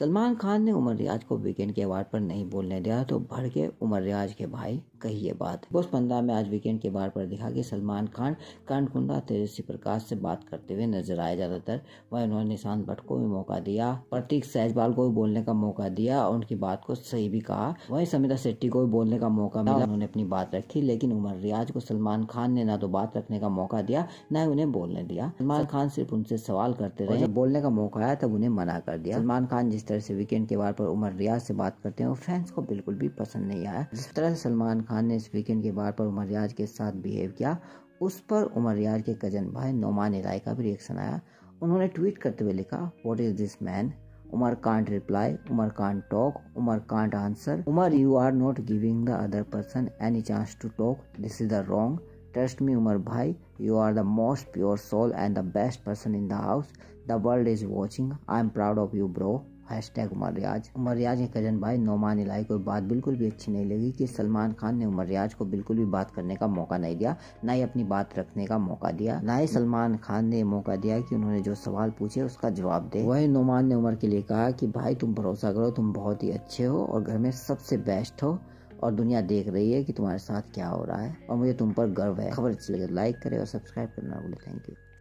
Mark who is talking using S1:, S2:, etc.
S1: सलमान खान ने उमर रियाज को वीकेंड के अवार्ड पर नहीं बोलने दिया तो भड़के के उमर रियाज के भाई कही ये बात बोस पंद्रह में आज वीकेंड के अवार्ड पर दिखा कि सलमान खान करण तेजस्वी प्रकाश से बात करते हुए नजर आए ज्यादातर वह उन्होंने निशांत भट्ट को भी मौका दिया प्रतीक सहजवाल को भी बोलने का मौका दिया और उनकी बात को सही भी कहा वही समिता शेट्टी को भी बोलने का मौका मिला उन्होंने अपनी बात रखी लेकिन उमर रियाज को सलमान खान ने न तो बात रखने का मौका दिया न उन्हें बोलने दिया सलमान खान सिर्फ उनसे सवाल करते रहे बोलने का मौका आया तब उन्हें मना कर दिया सलमान खान जिस तरह से वीकेंड के बार पर उमर रियाज से बात करते हैं और फैंस को बिल्कुल भी पसंद नहीं आया जिस तरह से सलमान खान ने इस वीकेंड के बार पर उमर रियाज के साथ बिहेव किया उस पर उमर रियाज के कजन भाई नोमान राय का भी रिएक्शन आया उन्होंने ट्वीट करते हुए लिखा what is this man Umar can't reply Umar can't talk Umar can't answer Umar you are not giving the other person any chance to talk this is the wrong trust me Umar भाई you are the most pure soul and the best person in the house the world is watching I am proud of you bro hashtag Umar Riyaz Umar Riyaz के cousin भाई नोमान इलाई को बात बिल्कुल भी अच्छी नहीं लगी कि सलमान खान ने उमर रियाज को बिल्कुल भी बात करने का मौका नहीं दिया ना ही अपनी बात रखने का मौका दिया ना ही सलमान खान ने मौका दिया कि उन्होंने जो सवाल पूछे उसका जवाब दे वही नोमान ने उमर के लिए कहा कि भाई तुम भरोसा करो तुम बहुत ही अच्छे हो और घर में सबसे बेस्ट हो और दुनिया देख रही है कि तुम्हारे साथ क्या हो रहा है और मुझे तुम पर गर्व है खबर अच्छी लगे लाइक करे और सब्सक्राइब करना बोले थैंक यू